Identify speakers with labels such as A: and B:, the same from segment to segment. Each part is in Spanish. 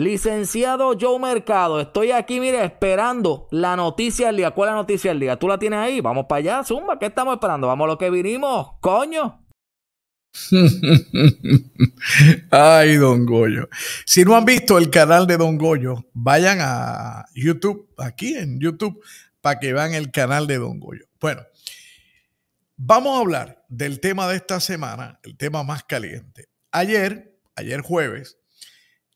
A: Licenciado Joe Mercado, estoy aquí, mire, esperando la noticia del día. ¿Cuál es la noticia del día? ¿Tú la tienes ahí? Vamos para allá, Zumba, ¿qué estamos esperando? Vamos a lo que vinimos, coño. Ay, don Goyo. Si no han visto el canal de don Goyo, vayan a YouTube, aquí en YouTube, para que vean el canal de don Goyo. Bueno, vamos a hablar del tema de esta semana, el tema más caliente. Ayer, ayer jueves,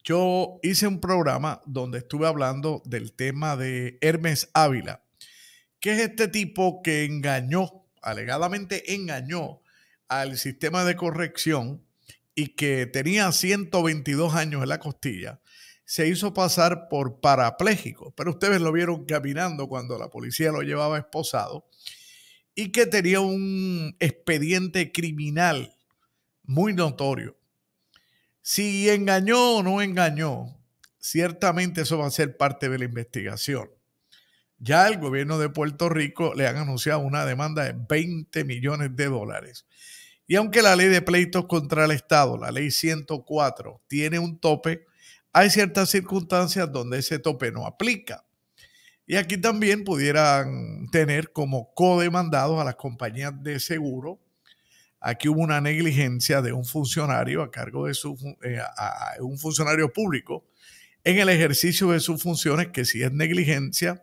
A: yo hice un programa donde estuve hablando del tema de Hermes Ávila, que es este tipo que engañó, alegadamente engañó al sistema de corrección y que tenía 122 años en la costilla, se hizo pasar por parapléjico, pero ustedes lo vieron caminando cuando la policía lo llevaba esposado, y que tenía un expediente criminal muy notorio. Si engañó o no engañó, ciertamente eso va a ser parte de la investigación. Ya el gobierno de Puerto Rico le han anunciado una demanda de 20 millones de dólares. Y aunque la ley de pleitos contra el Estado, la ley 104, tiene un tope, hay ciertas circunstancias donde ese tope no aplica. Y aquí también pudieran tener como codemandados a las compañías de seguro Aquí hubo una negligencia de un funcionario a cargo de su, eh, un funcionario público en el ejercicio de sus funciones, que si es negligencia,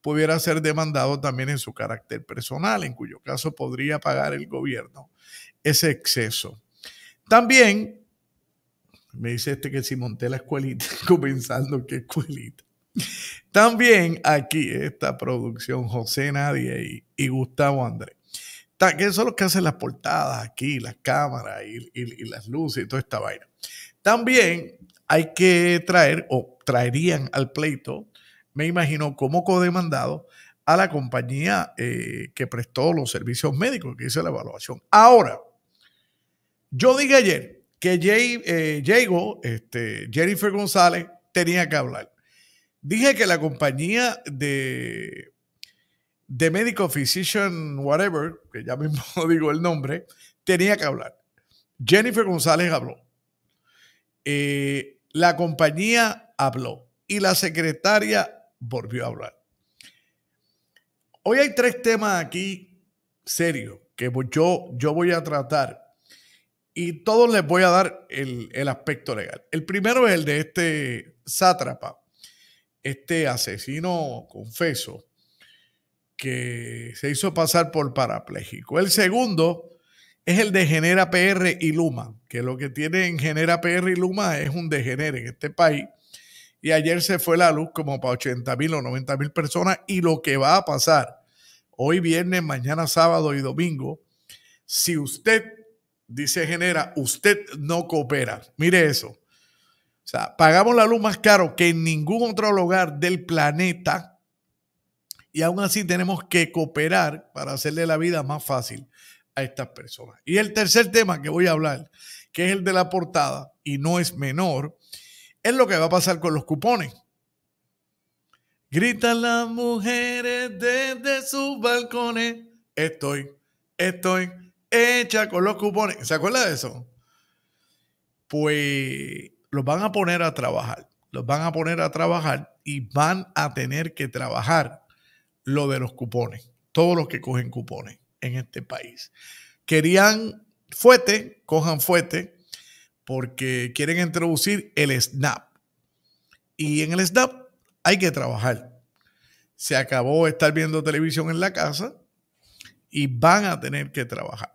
A: pudiera ser demandado también en su carácter personal, en cuyo caso podría pagar el gobierno ese exceso. También, me dice este que si monté la escuelita, comenzando, que escuelita? También aquí esta producción, José Nadie y Gustavo Andrés que eso es lo que hacen las portadas aquí, las cámaras y, las luces y toda esta vaina. También hay que traer, o traerían al pleito, me imagino, como codemandado a la compañía eh, que prestó los servicios médicos, que hizo la evaluación. Ahora, yo dije ayer que Jay, eh, este, Jennifer González tenía que hablar. Dije que la compañía de The Medical Physician Whatever, que ya mismo digo el nombre, tenía que hablar. Jennifer González habló. Eh, la compañía habló y la secretaria volvió a hablar. Hoy hay tres temas aquí serios que yo, yo voy a tratar y todos les voy a dar el, el aspecto legal. El primero es el de este sátrapa, este asesino confeso, que se hizo pasar por parapléjico. El segundo es el de Genera PR y Luma, que lo que tienen en Genera PR y Luma es un degenere en este país. Y ayer se fue la luz como para 80 mil o 90 mil personas y lo que va a pasar hoy viernes, mañana sábado y domingo, si usted, dice Genera, usted no coopera. Mire eso. O sea, pagamos la luz más caro que en ningún otro lugar del planeta y aún así tenemos que cooperar para hacerle la vida más fácil a estas personas. Y el tercer tema que voy a hablar, que es el de la portada y no es menor, es lo que va a pasar con los cupones. Gritan las mujeres desde sus balcones, estoy, estoy hecha con los cupones. ¿Se acuerda de eso? Pues los van a poner a trabajar, los van a poner a trabajar y van a tener que trabajar lo de los cupones, todos los que cogen cupones en este país. Querían fuerte cojan fuete, porque quieren introducir el SNAP. Y en el SNAP hay que trabajar. Se acabó estar viendo televisión en la casa y van a tener que trabajar.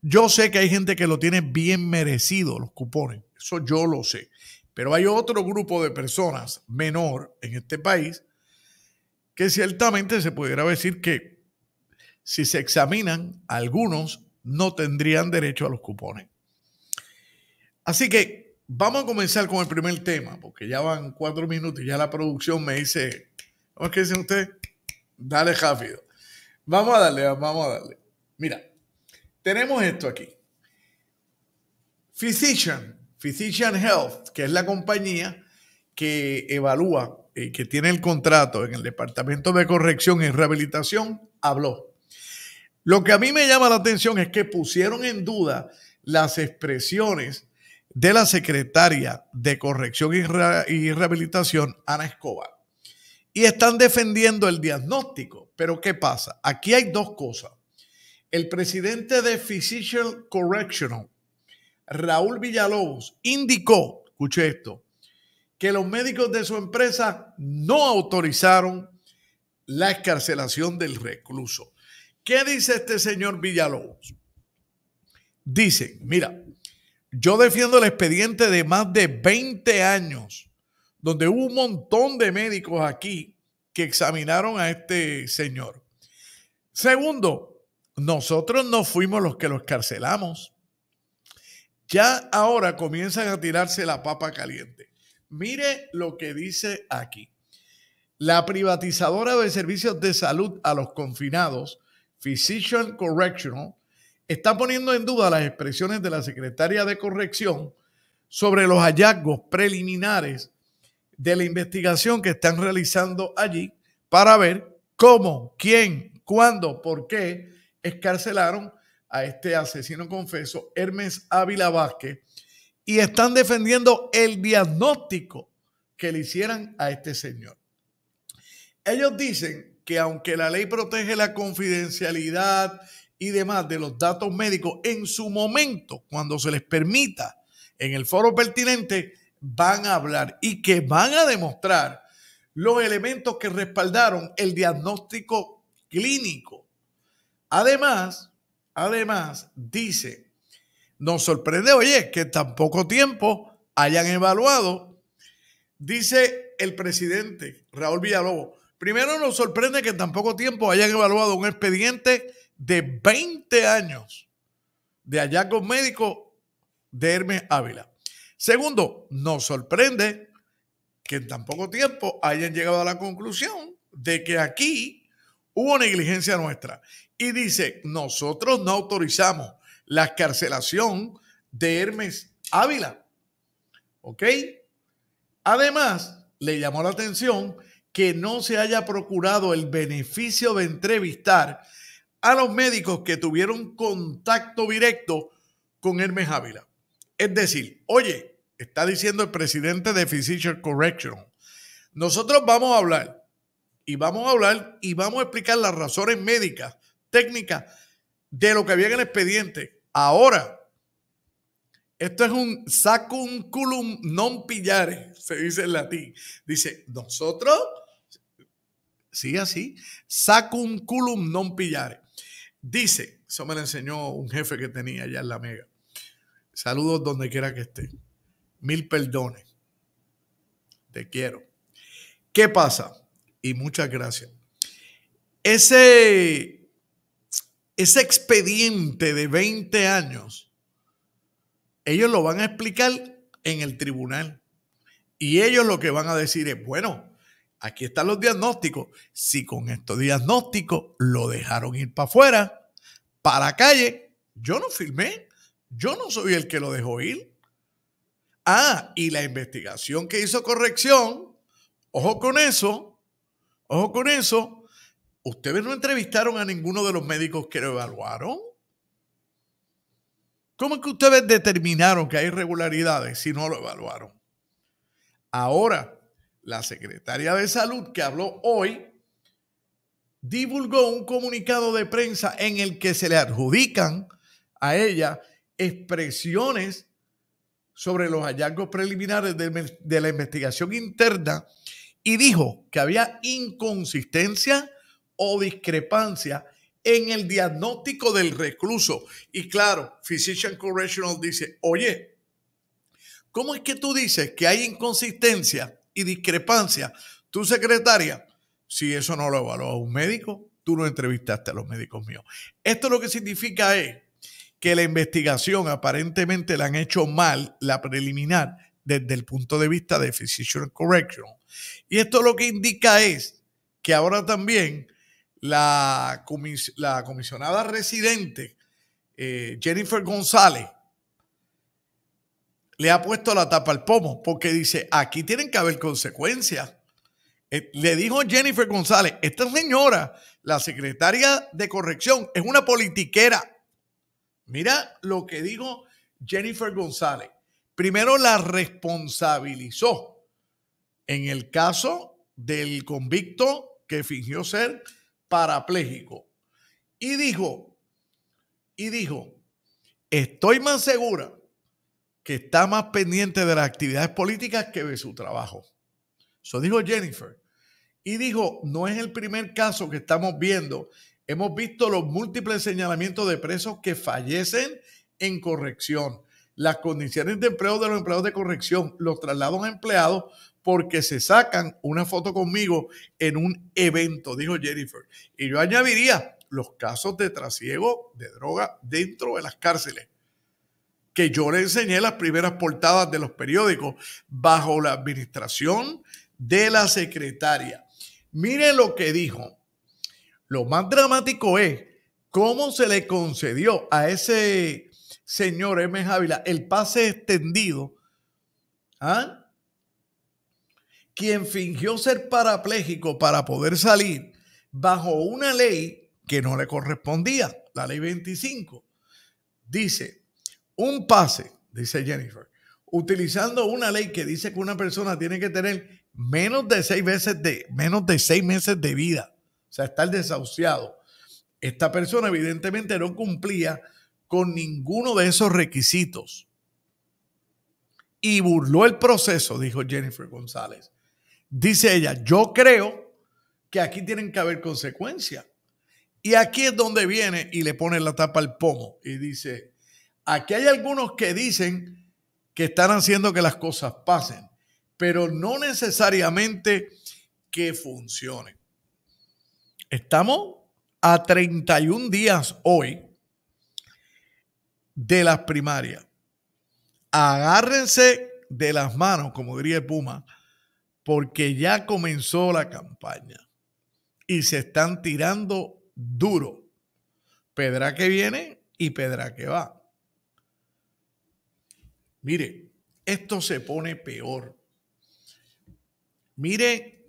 A: Yo sé que hay gente que lo tiene bien merecido, los cupones, eso yo lo sé, pero hay otro grupo de personas menor en este país que ciertamente se pudiera decir que si se examinan, algunos no tendrían derecho a los cupones. Así que vamos a comenzar con el primer tema, porque ya van cuatro minutos y ya la producción me dice, ¿Qué es que Dale rápido. Vamos a darle, vamos a darle. Mira, tenemos esto aquí. Physician, Physician Health, que es la compañía que evalúa eh, que tiene el contrato en el Departamento de Corrección y Rehabilitación habló. Lo que a mí me llama la atención es que pusieron en duda las expresiones de la secretaria de Corrección y, Rehabilitación, Ana Escobar. Y están defendiendo el diagnóstico. Pero ¿qué pasa? Aquí hay dos cosas. El presidente de Physician Correctional, Raúl Villalobos, indicó, escuche esto, que los médicos de su empresa no autorizaron la escarcelación del recluso. ¿Qué dice este señor Villalobos? Dice, mira, yo defiendo el expediente de más de 20 años, donde hubo un montón de médicos aquí que examinaron a este señor. Segundo, nosotros no fuimos los que lo escarcelamos. Ya ahora comienzan a tirarse la papa caliente. Mire lo que dice aquí. La privatizadora de servicios de salud a los confinados, Physician Correctional, está poniendo en duda las expresiones de la secretaria de Corrección sobre los hallazgos preliminares de la investigación que están realizando allí para ver cómo, quién, cuándo, por qué escarcelaron a este asesino confeso, Hermes Ávila Vázquez, y están defendiendo el diagnóstico que le hicieran a este señor. Ellos dicen que aunque la ley protege la confidencialidad y demás de los datos médicos, en su momento, cuando se les permita en el foro pertinente, van a hablar y que van a demostrar los elementos que respaldaron el diagnóstico clínico. Además, además, dice nos sorprende, oye, que tan poco tiempo hayan evaluado. Dice el presidente Raúl Villalobos, primero nos sorprende que en tan poco tiempo hayan evaluado un expediente de 20 años de hallazgos médicos de Hermes Ávila. Segundo, nos sorprende que en tan poco tiempo hayan llegado a la conclusión de que aquí hubo negligencia nuestra. Y dice, nosotros no autorizamos la escarcelación de Hermes Ávila. ¿Ok? Además, le llamó la atención que no se haya procurado el beneficio de entrevistar a los médicos que tuvieron contacto directo con Hermes Ávila. Es decir, oye, está diciendo el presidente de Physician Correction, nosotros vamos a hablar y vamos a hablar y vamos a explicar las razones médicas, técnicas de lo que había en el expediente, Ahora, esto es un sacunculum non pillare, se dice en latín. Dice, nosotros, sí, así, sacunculum non pillare. Dice, eso me lo enseñó un jefe que tenía allá en la mega. Saludos donde quiera que esté. Mil perdones. Te quiero. ¿Qué pasa? Y muchas gracias. Ese ese expediente de 20 años, ellos lo van a explicar en el tribunal. Y ellos lo que van a decir es, bueno, aquí están los diagnósticos. Si con estos diagnósticos lo dejaron ir para afuera, para calle, yo no firmé, yo no soy el que lo dejó ir. Ah, y la investigación que hizo corrección, ojo con eso, ojo con eso, ¿Ustedes no entrevistaron a ninguno de los médicos que lo evaluaron? ¿Cómo es que ustedes determinaron que hay irregularidades si no lo evaluaron? Ahora, la secretaria de salud que habló hoy divulgó un comunicado de prensa en el que se le adjudican a ella expresiones sobre los hallazgos preliminares de, de la investigación interna y dijo que había inconsistencia o discrepancia en el diagnóstico del recluso. Y claro, Physician Correctional dice, oye, ¿cómo es que tú dices que hay inconsistencia y discrepancia? Tu secretaria, si eso no lo evaluó un médico, tú lo entrevistaste a los médicos míos. Esto lo que significa es que la investigación aparentemente la han hecho mal, la preliminar, desde el punto de vista de Physician Correctional. Y esto lo que indica es que ahora también la, la comisionada residente eh, Jennifer González le ha puesto la tapa al pomo porque dice, aquí tienen que haber consecuencias. Eh, le dijo Jennifer González, esta señora, la secretaria de corrección, es una politiquera. Mira lo que dijo Jennifer González. Primero la responsabilizó en el caso del convicto que fingió ser parapléjico. Y dijo, y dijo, estoy más segura que está más pendiente de las actividades políticas que de su trabajo. Eso dijo Jennifer. Y dijo, no es el primer caso que estamos viendo. Hemos visto los múltiples señalamientos de presos que fallecen en corrección, las condiciones de empleo de los empleados de corrección, los traslados a empleados porque se sacan una foto conmigo en un evento, dijo Jennifer. Y yo añadiría los casos de trasiego de droga dentro de las cárceles, que yo le enseñé las primeras portadas de los periódicos bajo la administración de la secretaria. Mire lo que dijo. Lo más dramático es cómo se le concedió a ese señor M. Ávila el pase extendido. ¿Ah? quien fingió ser parapléjico para poder salir bajo una ley que no le correspondía, la ley 25. Dice, un pase, dice Jennifer, utilizando una ley que dice que una persona tiene que tener menos de seis de menos de seis meses de vida, o sea, estar desahuciado. Esta persona evidentemente no cumplía con ninguno de esos requisitos y burló el proceso, dijo Jennifer González. Dice ella, yo creo que aquí tienen que haber consecuencias. Y aquí es donde viene y le pone la tapa al pomo y dice, aquí hay algunos que dicen que están haciendo que las cosas pasen, pero no necesariamente que funcionen. Estamos a 31 días hoy de las primarias. Agárrense de las manos, como diría Puma, porque ya comenzó la campaña y se están tirando duro. Pedra que viene y pedra que va. Mire, esto se pone peor. Mire,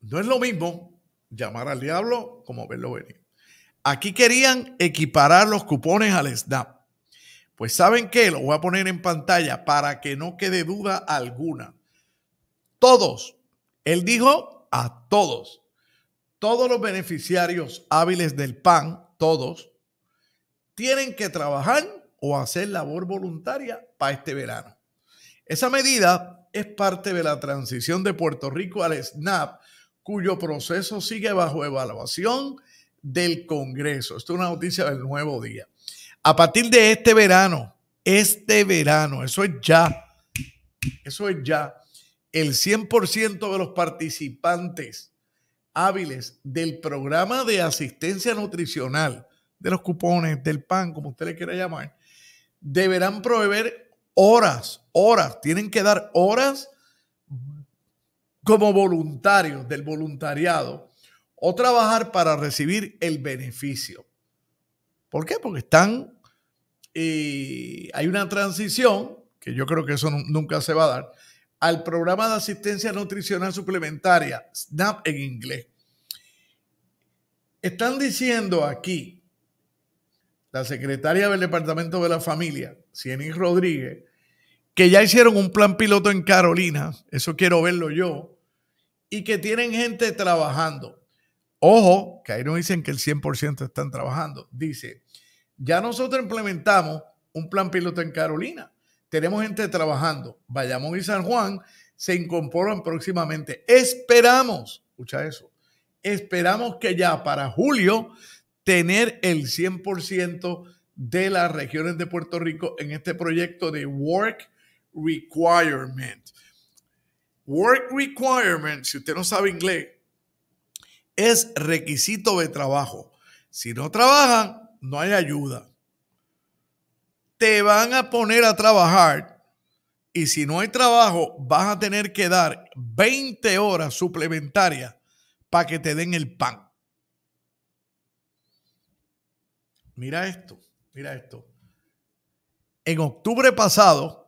A: no es lo mismo llamar al diablo como verlo venir. Aquí querían equiparar los cupones al SNAP. Pues saben qué, lo voy a poner en pantalla para que no quede duda alguna todos. Él dijo a todos. Todos los beneficiarios hábiles del PAN, todos, tienen que trabajar o hacer labor voluntaria para este verano. Esa medida es parte de la transición de Puerto Rico al SNAP, cuyo proceso sigue bajo evaluación del Congreso. Esto es una noticia del nuevo día. A partir de este verano, este verano, eso es ya, eso es ya, el 100% de los participantes hábiles del programa de asistencia nutricional, de los cupones, del pan, como usted le quiera llamar, deberán proveer horas, horas, tienen que dar horas como voluntarios del voluntariado o trabajar para recibir el beneficio. ¿Por qué? Porque están, y eh, hay una transición, que yo creo que eso nunca se va a dar, al programa de asistencia nutricional suplementaria, SNAP en inglés. Están diciendo aquí la secretaria del Departamento de la Familia, Cienis Rodríguez, que ya hicieron un plan piloto en Carolina, eso quiero verlo yo, y que tienen gente trabajando. Ojo, que ahí no dicen que el 100% están trabajando. Dice, ya nosotros implementamos un plan piloto en Carolina tenemos gente trabajando. Bayamón y San Juan se incorporan próximamente. Esperamos, escucha eso, esperamos que ya para julio tener el 100% de las regiones de Puerto Rico en este proyecto de Work Requirement. Work Requirement, si usted no sabe inglés, es requisito de trabajo. Si no trabajan, no hay ayuda te van a poner a trabajar y si no hay trabajo, vas a tener que dar 20 horas suplementarias para que te den el pan. Mira esto, mira esto. En octubre pasado,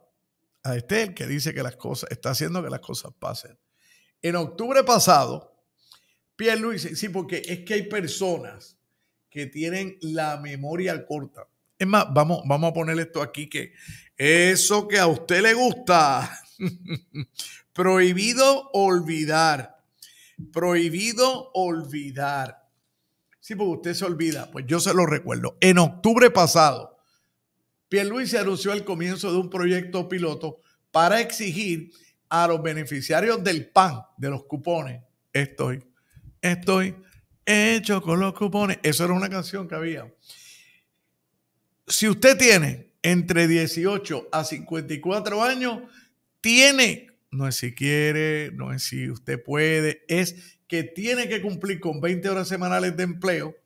A: a este el que dice que las cosas, está haciendo que las cosas pasen. En octubre pasado, Pierre Luis, sí, porque es que hay personas que tienen la memoria corta. Es más, vamos, vamos a poner esto aquí que eso que a usted le gusta, prohibido olvidar, prohibido olvidar. Sí, porque usted se olvida, pues yo se lo recuerdo. En octubre pasado, se anunció el comienzo de un proyecto piloto para exigir a los beneficiarios del PAN, de los cupones, estoy, estoy hecho con los cupones. Eso era una canción que había si usted tiene entre 18 a 54 años, tiene, no es si quiere, no es si usted puede, es que tiene que cumplir con 20 horas semanales de empleo,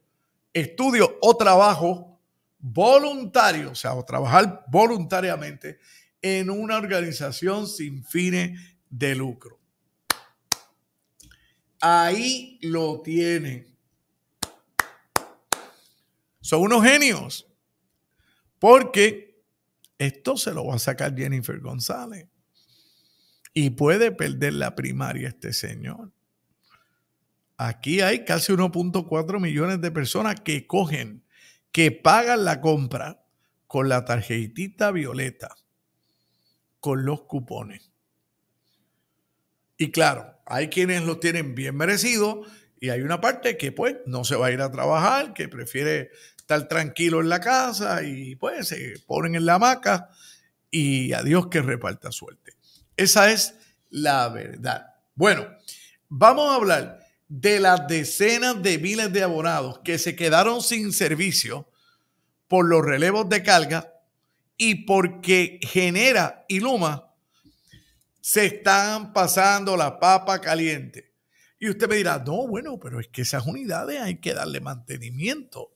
A: estudio o trabajo voluntario, o sea, o trabajar voluntariamente en una organización sin fines de lucro. Ahí lo tiene. Son unos genios. Porque esto se lo va a sacar Jennifer González. Y puede perder la primaria este señor. Aquí hay casi 1.4 millones de personas que cogen, que pagan la compra con la tarjetita violeta, con los cupones. Y claro, hay quienes lo tienen bien merecido y hay una parte que pues no se va a ir a trabajar, que prefiere estar tranquilo en la casa y pues se ponen en la hamaca y a Dios que reparta suerte. Esa es la verdad. Bueno, vamos a hablar de las decenas de miles de abonados que se quedaron sin servicio por los relevos de carga y porque Genera y Luma se están pasando la papa caliente. Y usted me dirá, no, bueno, pero es que esas unidades hay que darle mantenimiento.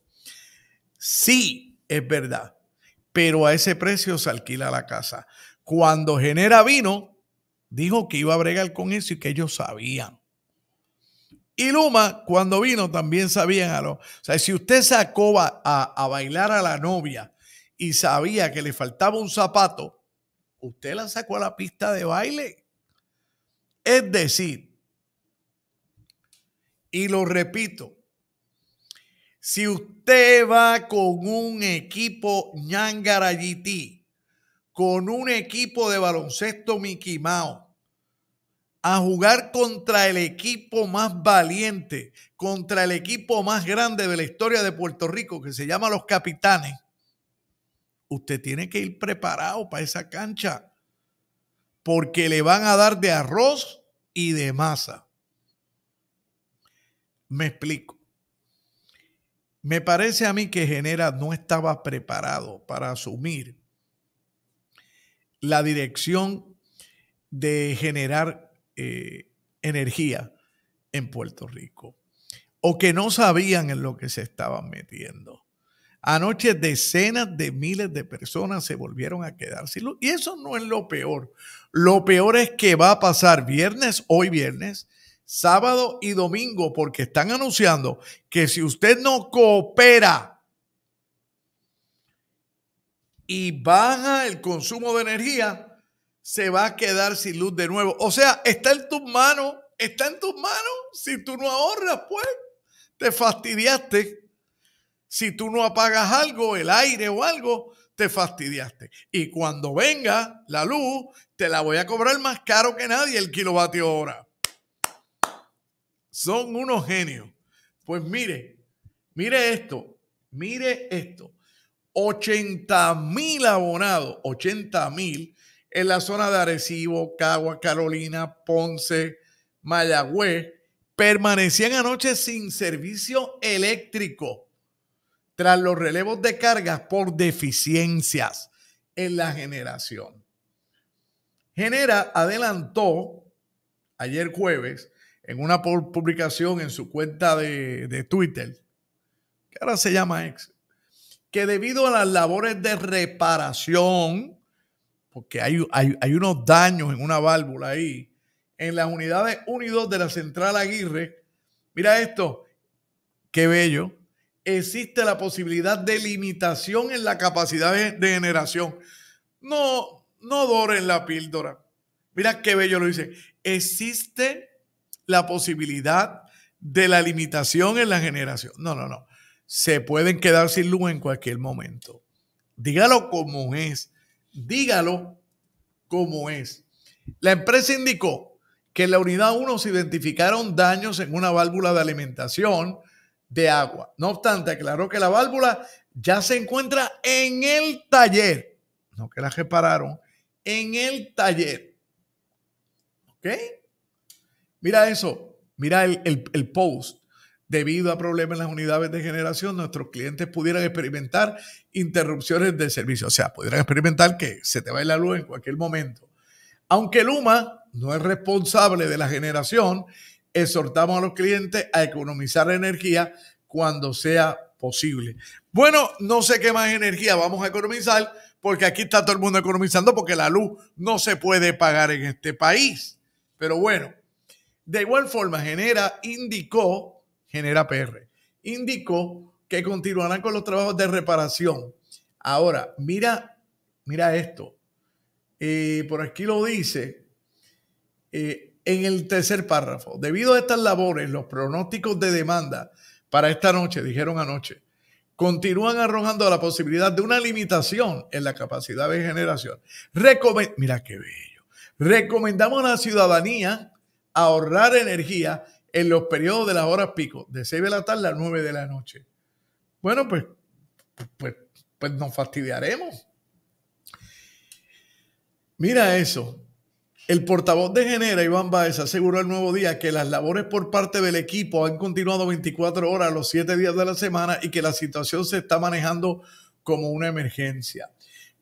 A: Sí, es verdad, pero a ese precio se alquila la casa. Cuando Genera vino, dijo que iba a bregar con eso y que ellos sabían. Y Luma, cuando vino, también sabían a lo. O sea, si usted sacó a, a, a bailar a la novia y sabía que le faltaba un zapato, usted la sacó a la pista de baile. Es decir, y lo repito, si usted va con un equipo Ñangara con un equipo de baloncesto Mickey a jugar contra el equipo más valiente, contra el equipo más grande de la historia de Puerto Rico, que se llama Los Capitanes, usted tiene que ir preparado para esa cancha, porque le van a dar de arroz y de masa. Me explico. Me parece a mí que Genera no estaba preparado para asumir la dirección de generar eh, energía en Puerto Rico o que no sabían en lo que se estaban metiendo. Anoche decenas de miles de personas se volvieron a quedarse. Y eso no es lo peor. Lo peor es que va a pasar viernes, hoy viernes, sábado y domingo, porque están anunciando que si usted no coopera y baja el consumo de energía, se va a quedar sin luz de nuevo. O sea, está en tus manos, está en tus manos. Si tú no ahorras, pues te fastidiaste. Si tú no apagas algo, el aire o algo, te fastidiaste. Y cuando venga la luz, te la voy a cobrar más caro que nadie el kilovatio hora. Son unos genios. Pues mire, mire esto, mire esto. 80 mil abonados, 80 mil en la zona de Arecibo, Cagua, Carolina, Ponce, Mayagüez, permanecían anoche sin servicio eléctrico tras los relevos de cargas por deficiencias en la generación. Genera adelantó ayer jueves en una publicación en su cuenta de, Twitter, que ahora se llama ex, que debido a las labores de reparación, porque hay, hay, unos daños en una válvula ahí, en las unidades 1 y 2 de la central Aguirre, mira esto, qué bello, existe la posibilidad de limitación en la capacidad de, de generación. No, no doren la píldora. Mira qué bello lo dice. Existe la posibilidad de la limitación en la generación. No, no, no. Se pueden quedar sin luz en cualquier momento. Dígalo como es. Dígalo como es. La empresa indicó que en la unidad 1 se identificaron daños en una válvula de alimentación de agua. No obstante, aclaró que la válvula ya se encuentra en el taller. No que la repararon. En el taller. ¿Ok? Mira eso, mira el, post. Debido a problemas en las unidades de generación, nuestros clientes pudieran experimentar interrupciones de servicio. O sea, pudieran experimentar que se te va la luz en cualquier momento. Aunque Luma no es responsable de la generación, exhortamos a los clientes a economizar energía cuando sea posible. Bueno, no sé qué más energía vamos a economizar, porque aquí está todo el mundo economizando, porque la luz no se puede pagar en este país. Pero bueno, de igual forma, Genera indicó, Genera PR, indicó que continuarán con los trabajos de reparación. Ahora, mira, mira esto. Eh, por aquí lo dice eh, en el tercer párrafo. Debido a estas labores, los pronósticos de demanda para esta noche, dijeron anoche, continúan arrojando la posibilidad de una limitación en la capacidad de generación. mira qué bello. Recomendamos a la ciudadanía ahorrar energía en los periodos de las horas pico, de 6 de la tarde a 9 de la noche. Bueno, pues, pues, pues nos fastidiaremos. Mira eso. El portavoz de Genera, Iván Baez, aseguró el nuevo día que las labores por parte del equipo han continuado 24 horas los 7 días de la semana y que la situación se está manejando como una emergencia.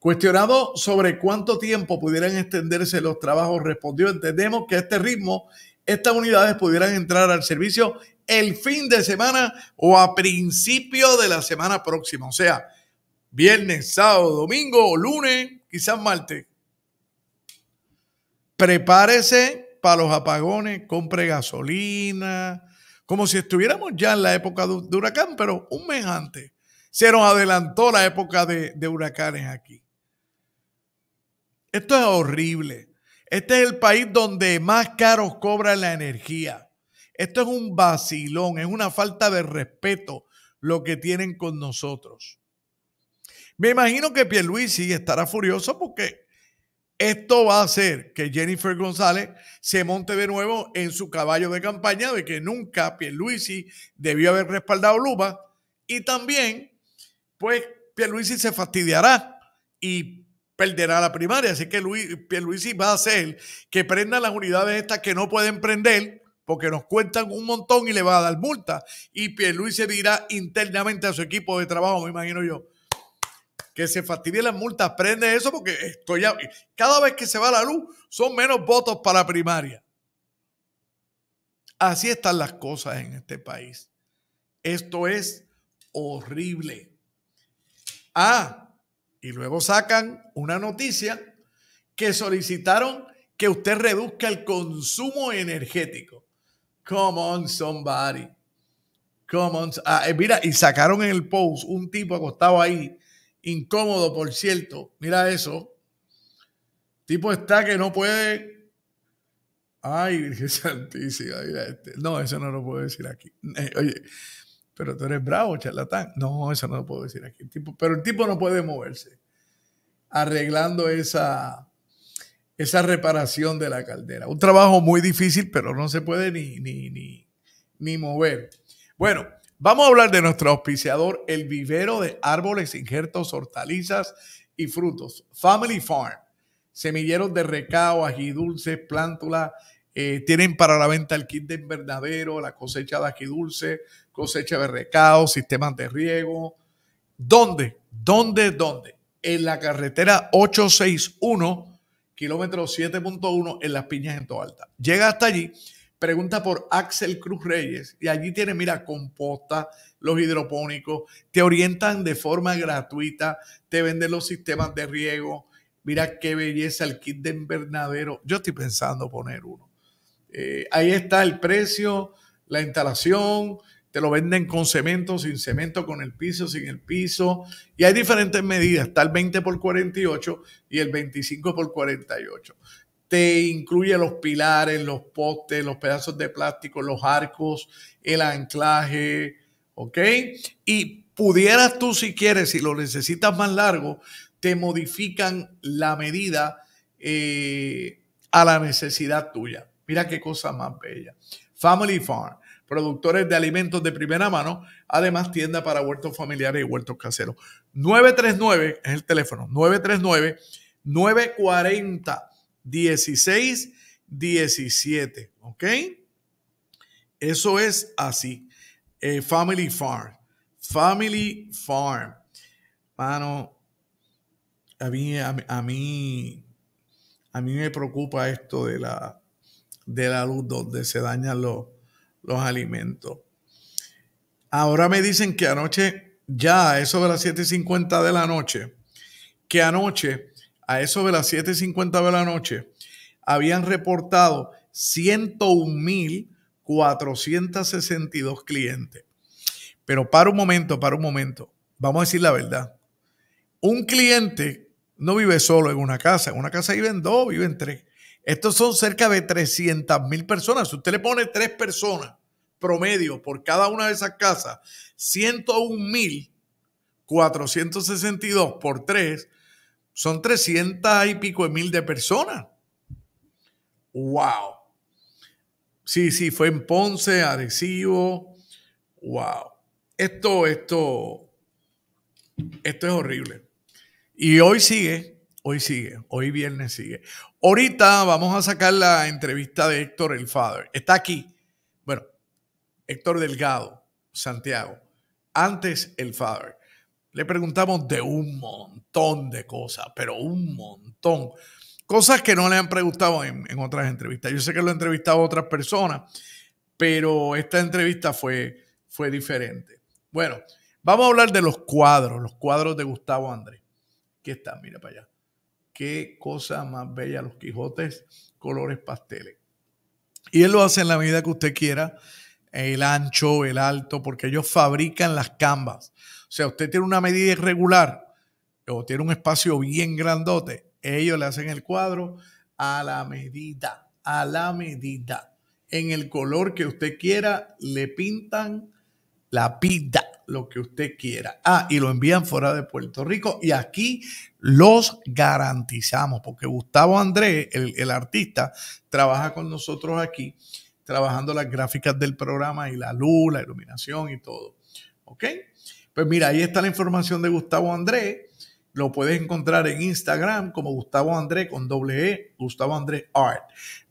A: Cuestionado sobre cuánto tiempo pudieran extenderse los trabajos, respondió, entendemos que a este ritmo estas unidades pudieran entrar al servicio el fin de semana o a principio de la semana próxima, o sea, viernes, sábado, domingo, o lunes, quizás martes. Prepárese para los apagones, compre gasolina, como si estuviéramos ya en la época de, huracán, pero un mes antes. Se nos adelantó la época de, de huracanes aquí. Esto es horrible. Este es el país donde más caros cobra la energía. Esto es un vacilón, es una falta de respeto lo que tienen con nosotros. Me imagino que Pierluisi estará furioso porque esto va a hacer que Jennifer González se monte de nuevo en su caballo de campaña de que nunca Pierluisi debió haber respaldado Luba y también pues Pierluisi se fastidiará y perderá la primaria. Así que Luis, Pierluisi va a hacer que prendan las unidades estas que no pueden prender porque nos cuentan un montón y le va a dar multa. Y Pierluisi dirá internamente a su equipo de trabajo, me imagino yo, que se fastidie las multas, prende eso porque estoy cada vez que se va la luz son menos votos para primaria. Así están las cosas en este país. Esto es horrible. Ah, y luego sacan una noticia que solicitaron que usted reduzca el consumo energético. Come on, somebody. Come on. Ah, eh, mira, y sacaron en el post un tipo acostado ahí, incómodo, por cierto. Mira eso. Tipo está que no puede. Ay, Virgen Santísima, este. No, eso no lo puedo decir aquí. Eh, oye, pero tú eres bravo, charlatán. No, eso no lo puedo decir aquí. pero el tipo no puede moverse arreglando esa, esa reparación de la caldera. Un trabajo muy difícil, pero no se puede ni, ni, ni, ni mover. Bueno, vamos a hablar de nuestro auspiciador, el vivero de árboles, injertos, hortalizas y frutos, Family Farm, semilleros de recao, dulce, plántula eh, tienen para la venta el kit de invernadero, la cosecha de dulce, cosecha de recado, sistemas de riego. ¿Dónde? ¿Dónde? ¿Dónde? En la carretera 861, kilómetro 7.1, en Las Piñas, en Toalta. Llega hasta allí, pregunta por Axel Cruz Reyes y allí tiene, mira, composta, los hidropónicos, te orientan de forma gratuita, te venden los sistemas de riego. Mira qué belleza el kit de invernadero. Yo estoy pensando poner uno eh, ahí está el precio, la instalación, te lo venden con cemento, sin cemento, con el piso, sin el piso. Y hay diferentes medidas. Está el 20 por 48 y el 25 por 48. Te incluye los pilares, los postes, los pedazos de plástico, los arcos, el anclaje, ¿ok? Y pudieras tú, si quieres, si lo necesitas más largo, te modifican la medida eh, a la necesidad tuya. Mira qué cosa más bella. Family Farm, productores de alimentos de primera mano, además tienda para huertos familiares y huertos caseros. 939 es el teléfono, 939 940 1617, ¿ok? Eso es así. Eh, Family Farm. Family Farm. Mano, a, mí, a mí me preocupa esto de la, de la luz donde se dañan los, los alimentos. Ahora me dicen que anoche, ya a eso de las 7.50 de la noche, que anoche, a eso de las 7.50 de la noche, habían reportado 101.462 clientes. Pero para un momento, para un momento, vamos a decir la verdad. Un cliente no vive solo en una casa, en una casa viven dos, viven tres. Estos son cerca de 300 mil personas. Si usted le pone tres personas promedio por cada una de esas casas, 101.462 mil por tres, son 300 y pico de mil de personas. ¡Wow! Sí, sí, fue en Ponce, Arecibo. ¡Wow! Esto, esto, esto es horrible. Y hoy sigue, Hoy sigue, hoy viernes sigue. Ahorita vamos a sacar la entrevista de Héctor el Father. Está aquí. Bueno, Héctor Delgado, Santiago. Antes el Father. Le preguntamos de un montón de cosas, pero un montón. Cosas que no le han preguntado en, otras entrevistas. Yo sé que lo he entrevistado a otras personas, pero esta entrevista fue, fue diferente. Bueno, vamos a hablar de los cuadros, los cuadros de Gustavo Andrés. ¿qué están, mira para allá qué cosa más bella los Quijotes, colores pasteles. Y él lo hace en la medida que usted quiera, el ancho, el alto, porque ellos fabrican las cambas. O sea, usted tiene una medida irregular o tiene un espacio bien grandote, ellos le hacen el cuadro a la medida, a la medida. En el color que usted quiera, le pintan la pita lo que usted quiera. Ah, y lo envían fuera de Puerto Rico y aquí los garantizamos, porque Gustavo Andrés, el, artista, trabaja con nosotros aquí, trabajando las gráficas del programa y la luz, la iluminación y todo. ¿Ok? Pues mira, ahí está la información de Gustavo Andrés. Lo puedes encontrar en Instagram como Gustavo André con doble E, Gustavo André Art.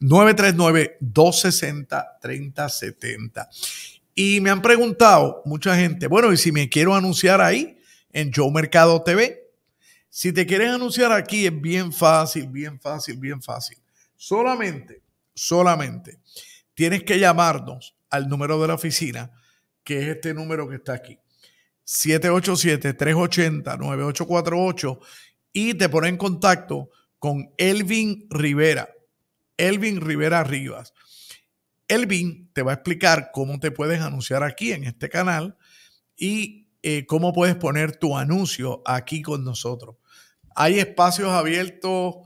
A: 939-260-3070. Y me han preguntado mucha gente, bueno, y si me quiero anunciar ahí en Joe Mercado TV, si te quieren anunciar aquí es bien fácil, bien fácil, bien fácil. Solamente, solamente tienes que llamarnos al número de la oficina, que es este número que está aquí. 787-380-9848 y te pone en contacto con Elvin Rivera. Elvin Rivera Rivas. Elvin te va a explicar cómo te puedes anunciar aquí en este canal y eh, cómo puedes poner tu anuncio aquí con nosotros. Hay espacios abiertos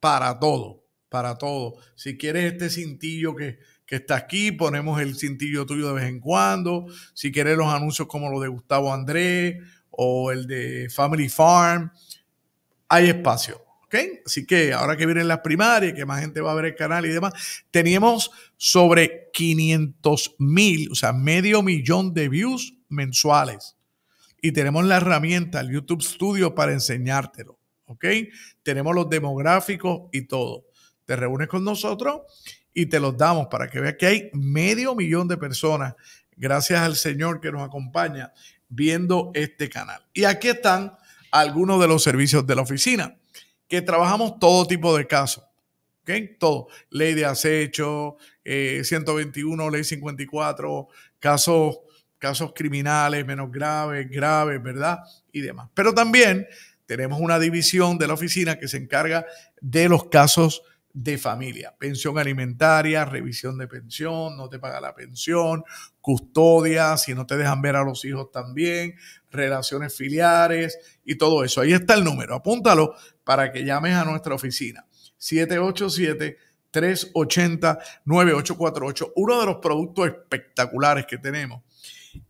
A: para todo, para todo. Si quieres este cintillo que, que está aquí, ponemos el cintillo tuyo de vez en cuando. Si quieres los anuncios como los de Gustavo Andrés o el de Family Farm, hay espacio. Así que ahora que vienen las primarias, que más gente va a ver el canal y demás, teníamos sobre 500 mil, o sea, medio millón de views mensuales. Y tenemos la herramienta, el YouTube Studio, para enseñártelo. ¿Ok? Tenemos los demográficos y todo. Te reúnes con nosotros y te los damos para que veas que hay medio millón de personas, gracias al Señor que nos acompaña, viendo este canal. Y aquí están algunos de los servicios de la oficina que trabajamos todo tipo de casos. ¿Ok? Todo. Ley de acecho, 121, eh, ley 54, casos, casos criminales menos graves, graves, ¿verdad? Y demás. Pero también tenemos una división de la oficina que se encarga de los casos de familia, pensión alimentaria, revisión de pensión, no te paga la pensión, custodia, si no te dejan ver a los hijos también, relaciones filiales y todo eso. Ahí está el número, apúntalo para que llames a nuestra oficina. 787-380-9848. Uno de los productos espectaculares que tenemos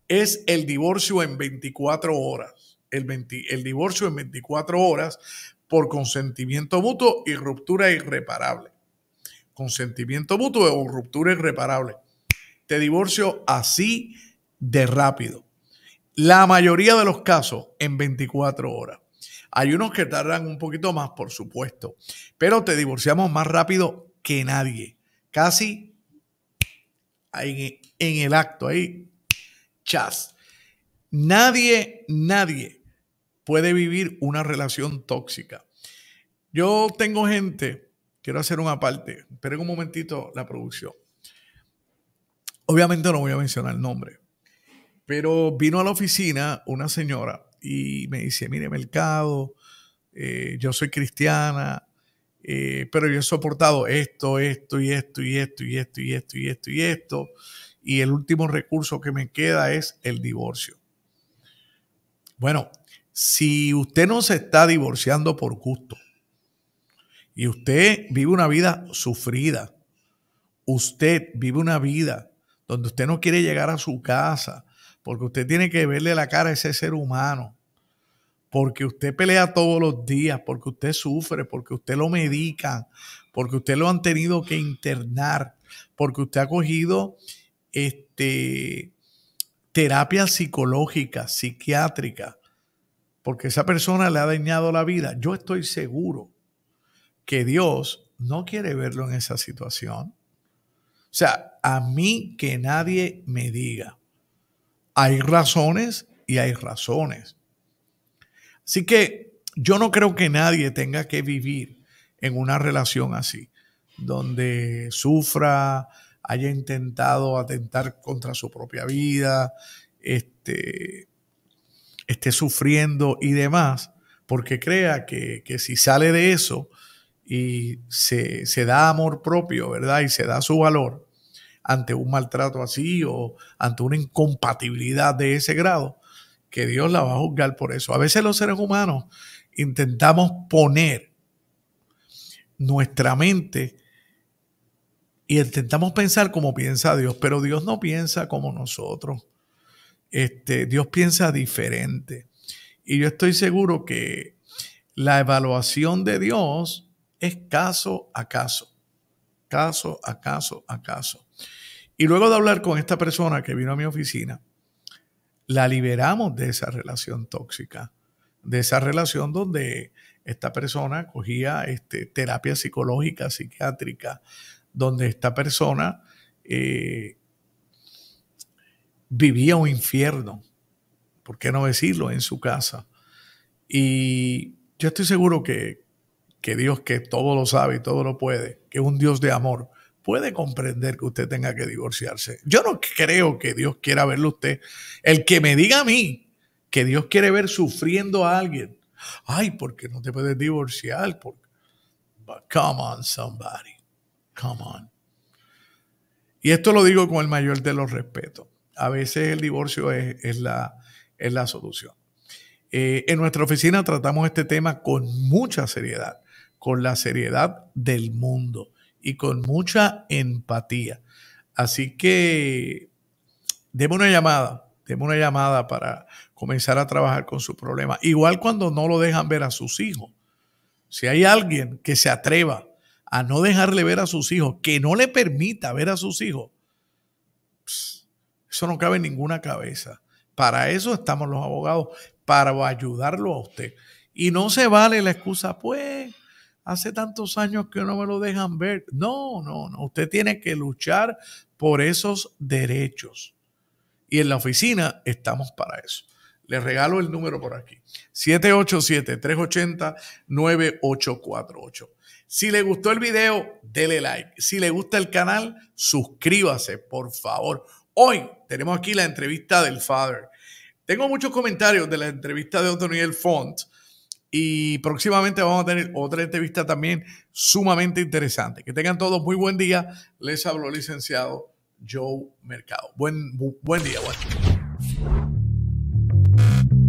A: es el divorcio en 24 horas. El, el divorcio en 24 horas por consentimiento mutuo y ruptura irreparable. Consentimiento mutuo o ruptura irreparable. Te divorcio así de rápido. La mayoría de los casos en 24 horas. Hay unos que tardan un poquito más, por supuesto, pero te divorciamos más rápido que nadie. Casi en, el acto, ahí, chas. Nadie, nadie puede vivir una relación tóxica. Yo tengo gente, quiero hacer una parte, esperen un momentito la producción. Obviamente no voy a mencionar el nombre. Pero vino a la oficina una señora y me dice, mire, mercado, eh, yo soy cristiana, eh, pero yo he soportado esto, esto y esto y esto y esto y esto y esto y esto. Y el último recurso que me queda es el divorcio. Bueno, si usted no se está divorciando por gusto y usted vive una vida sufrida, usted vive una vida donde usted no quiere llegar a su casa, porque usted tiene que verle la cara a ese ser humano, porque usted pelea todos los días, porque usted sufre, porque usted lo medica porque usted lo han tenido que internar, porque usted ha cogido este, terapia psicológica, psiquiátrica, porque esa persona le ha dañado la vida. Yo estoy seguro que Dios no quiere verlo en esa situación. O sea, a mí que nadie me diga. Hay razones y hay razones. Así que yo no creo que nadie tenga que vivir en una relación así, donde sufra, haya intentado atentar contra su propia vida, este, esté sufriendo y demás, porque crea que, que si sale de eso y se, se da amor propio, ¿verdad? Y se da su valor, ante un maltrato así o ante una incompatibilidad de ese grado, que Dios la va a juzgar por eso. A veces los seres humanos intentamos poner nuestra mente y intentamos pensar como piensa Dios, pero Dios no piensa como nosotros. Este, Dios piensa diferente. Y yo estoy seguro que la evaluación de Dios es caso a caso caso a caso a caso. Y luego de hablar con esta persona que vino a mi oficina, la liberamos de esa relación tóxica, de esa relación donde esta persona cogía este, terapia psicológica, psiquiátrica, donde esta persona eh, vivía un infierno, ¿por qué no decirlo?, en su casa. Y yo estoy seguro que que Dios que todo lo sabe y todo lo puede, que es un Dios de amor, puede comprender que usted tenga que divorciarse. Yo no creo que Dios quiera verlo a usted. El que me diga a mí que Dios quiere ver sufriendo a alguien, ay, porque no te puedes divorciar? por come on, somebody. Come on. Y esto lo digo con el mayor de los respetos. A veces el divorcio es, la, es la, solución. Eh, en nuestra oficina tratamos este tema con mucha seriedad con la seriedad del mundo y con mucha empatía. Así que deme una llamada, deme una llamada para comenzar a trabajar con su problema. Igual cuando no lo dejan ver a sus hijos. Si hay alguien que se atreva a no dejarle ver a sus hijos, que no le permita ver a sus hijos, eso no cabe en ninguna cabeza. Para eso estamos los abogados, para ayudarlo a usted. Y no se vale la excusa, pues, hace tantos años que no me lo dejan ver. No, no, no. Usted tiene que luchar por esos derechos. Y en la oficina estamos para eso. Le regalo el número por aquí. 787-380-9848. Si le gustó el video, dele like. Si le gusta el canal, suscríbase, por favor. Hoy tenemos aquí la entrevista del Father. Tengo muchos comentarios de la entrevista de Otoniel Font y próximamente vamos a tener otra entrevista también sumamente interesante. Que tengan todos muy buen día. Les habló licenciado Joe Mercado. Buen, día. Buen día.